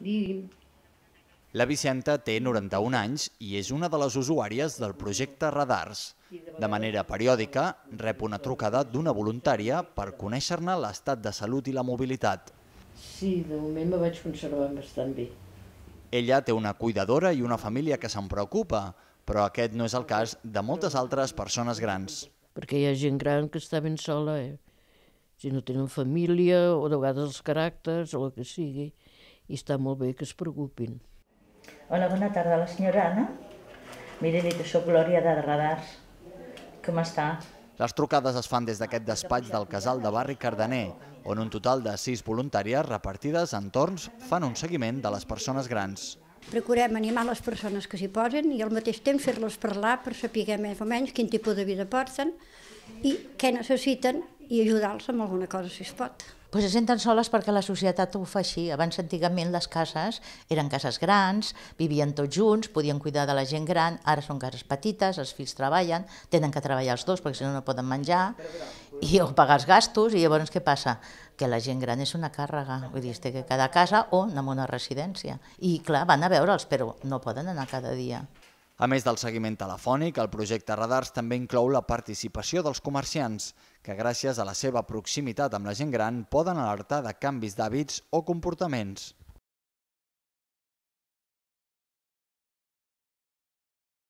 Digui'm. La Vicenta té 91 anys i és una de les usuàries del projecte Radars. De manera periòdica, rep una trucada d'una voluntària per conèixer-ne l'estat de salut i la mobilitat. Sí, de moment me vaig conservar bastant bé. Ella té una cuidadora i una família que se'n preocupa, però aquest no és el cas de moltes altres persones grans. Perquè hi ha gent gran que està ben sola, eh? si no tenen família, o de vegades els caràcters, o el que sigui i està molt bé que es preocupin. Hola, bona tarda, la senyora Anna. Miri, que sóc Glòria de Radars. Com està? Les trucades es fan des d'aquest despatx del casal de barri Cardaner, on un total de sis voluntàries repartides en torns fan un seguiment de les persones grans. Procurem animar les persones que s'hi posen i al mateix temps fer-los parlar per saber més o menys quin tipus de vida porten i què necessiten i ajudar-los amb alguna cosa si es pot. Pues se senten soles perquè la societat ho fa així. Abans, antigament, les cases eren cases grans, vivien tots junts, podien cuidar de la gent gran, ara són cases petites, els fills treballen, tenen que treballar els dos perquè si no no poden menjar, i o pagar els gastos, i llavors què passa? Que la gent gran és una càrrega, vull dir, té que quedar a casa o anar a una residència. I clar, van a veure'ls, però no poden anar cada dia. A més del seguiment telefònic, el projecte Radars també inclou la participació dels comerciants, que gràcies a la seva proximitat amb la gent gran poden alertar de canvis d'hàbits o comportaments.